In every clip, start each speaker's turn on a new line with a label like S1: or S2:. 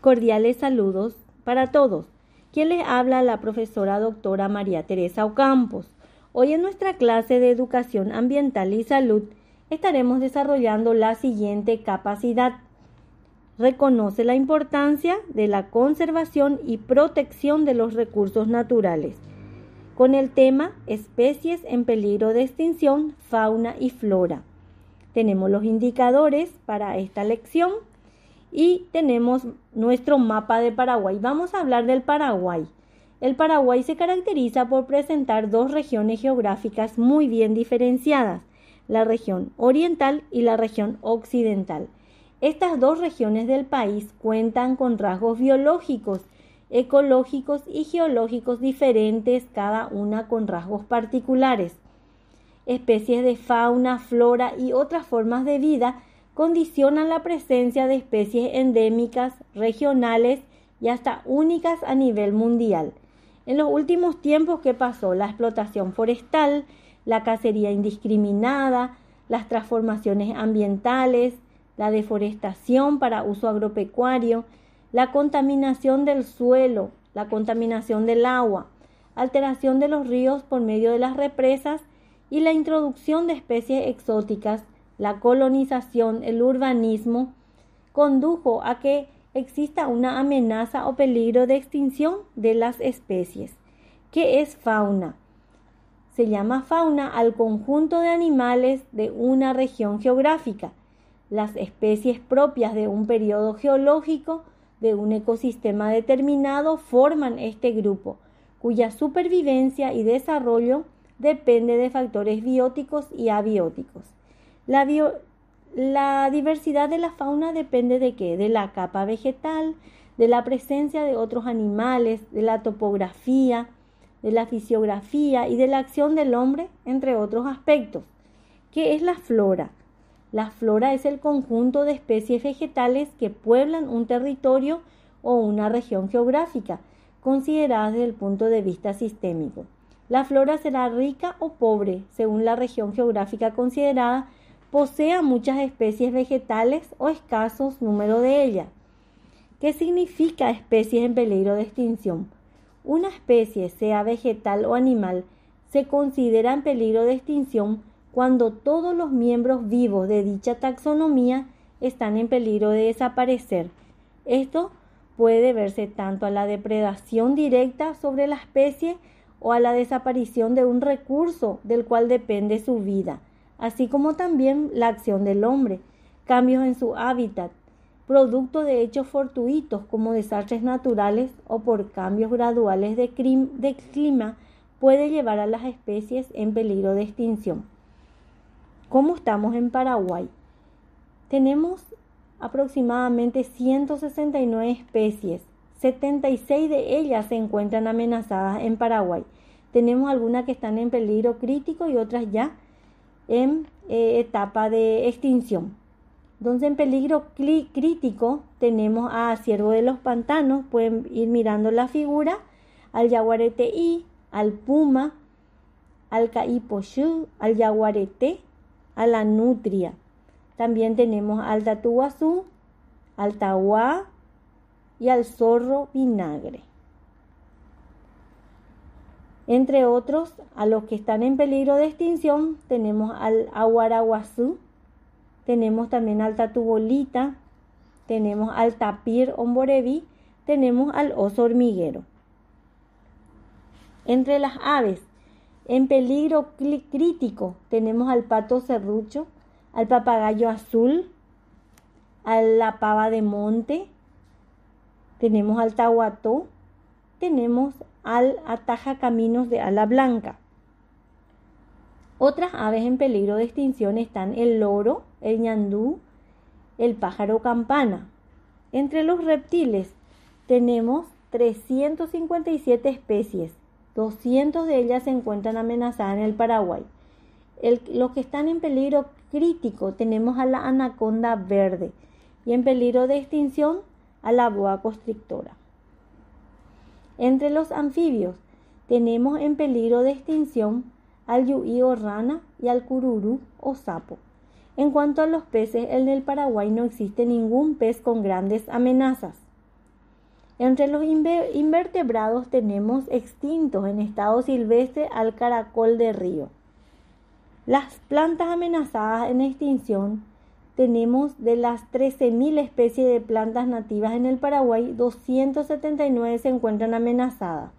S1: Cordiales saludos para todos. ¿Quién les habla la profesora doctora María Teresa Ocampos. Hoy en nuestra clase de Educación Ambiental y Salud estaremos desarrollando la siguiente capacidad. Reconoce la importancia de la conservación y protección de los recursos naturales con el tema especies en peligro de extinción, fauna y flora. Tenemos los indicadores para esta lección y tenemos nuestro mapa de Paraguay. Vamos a hablar del Paraguay. El Paraguay se caracteriza por presentar dos regiones geográficas muy bien diferenciadas, la región oriental y la región occidental. Estas dos regiones del país cuentan con rasgos biológicos, ecológicos y geológicos diferentes, cada una con rasgos particulares. Especies de fauna, flora y otras formas de vida condicionan la presencia de especies endémicas, regionales y hasta únicas a nivel mundial. En los últimos tiempos que pasó la explotación forestal, la cacería indiscriminada, las transformaciones ambientales, la deforestación para uso agropecuario, la contaminación del suelo, la contaminación del agua, alteración de los ríos por medio de las represas y la introducción de especies exóticas la colonización, el urbanismo, condujo a que exista una amenaza o peligro de extinción de las especies. ¿Qué es fauna? Se llama fauna al conjunto de animales de una región geográfica, las especies propias de un periodo geológico, de un ecosistema determinado forman este grupo, cuya supervivencia y desarrollo depende de factores bióticos y abióticos. La, diversidad de la fauna depende de qué? De la capa vegetal, de la presencia de otros animales, de la topografía, de la fisiografía y de la acción del hombre, entre otros aspectos. ¿Qué es la flora? La flora es el conjunto de especies vegetales que pueblan un territorio o una región geográfica, consideradas desde el punto de vista sistémico. La flora será rica o pobre según la región geográfica considerada posea muchas especies vegetales o escasos número de ellas. ¿Qué significa especies en peligro de extinción? Una especie, sea vegetal o animal, se considera en peligro de extinción cuando todos los miembros vivos de dicha taxonomía están en peligro de desaparecer. Esto puede verse tanto a la depredación directa sobre la especie o a la desaparición de un recurso del cual depende su vida así como también la acción del hombre, cambios en su hábitat, producto de hechos fortuitos como desastres naturales o por cambios graduales de, clima, puede llevar a las especies en peligro de extinción. ¿Cómo estamos en Paraguay? Tenemos aproximadamente 169 especies, 76 de ellas se encuentran amenazadas en Paraguay. Tenemos algunas que están en peligro crítico y otras ya en eh, etapa de extinción. Entonces, en peligro crítico tenemos a ciervo de los pantanos, pueden ir mirando la figura, al yaguarete y, al puma, al caipochú, al yaguarete, a la nutria. También tenemos al tatuazú, al tahuá y al zorro vinagre. Entre otros, a los que están en peligro de extinción, tenemos al aguaraguazú, tenemos también al tatubolita, tenemos al tapir omborevi, tenemos al oso hormiguero. Entre las aves, en peligro crítico, tenemos al pato serrucho, al papagayo azul, a la pava de monte, tenemos al tahuató, tenemos al ataja caminos de ala blanca. Otras aves en peligro de extinción están el loro, el ñandú, el pájaro campana. Entre los reptiles tenemos 357 especies. 200 de ellas se encuentran amenazadas en el Paraguay. los que están en peligro crítico tenemos a la anaconda verde y en peligro de extinción a la boa constrictora. Entre los anfibios tenemos en peligro de extinción al yuí o rana y al cururú o sapo. En cuanto a los peces, en el Paraguay no existe ningún pez con grandes amenazas. Entre los invertebrados tenemos extintos en estado silvestre al caracol de río. Las plantas amenazadas en extinción tenemos de las 13.000 especies de plantas nativas en el Paraguay, 279 se encuentran amenazadas.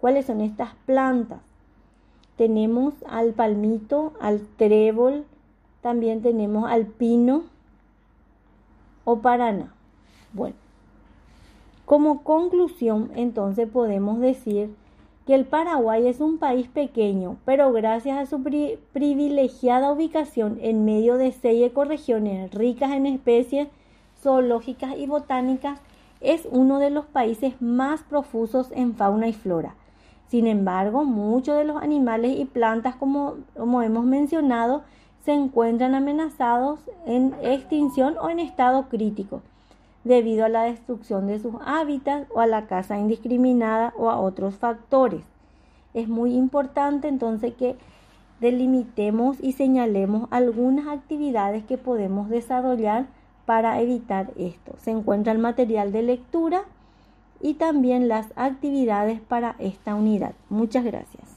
S1: ¿Cuáles son estas plantas? Tenemos al palmito, al trébol, también tenemos al pino o parana. Bueno, como conclusión entonces podemos decir que el Paraguay es un país pequeño, pero gracias a su privilegiada ubicación en medio de seis ecorregiones ricas en especies zoológicas y botánicas, es uno de los países más profusos en fauna y flora. Sin embargo, muchos de los animales y plantas, como hemos mencionado, se encuentran amenazados en extinción o en estado crítico debido a la destrucción de sus hábitats o a la caza indiscriminada o a otros factores. Es muy importante entonces que delimitemos y señalemos algunas actividades que podemos desarrollar para evitar esto. Se encuentra el material de lectura y también las actividades para esta unidad. Muchas gracias.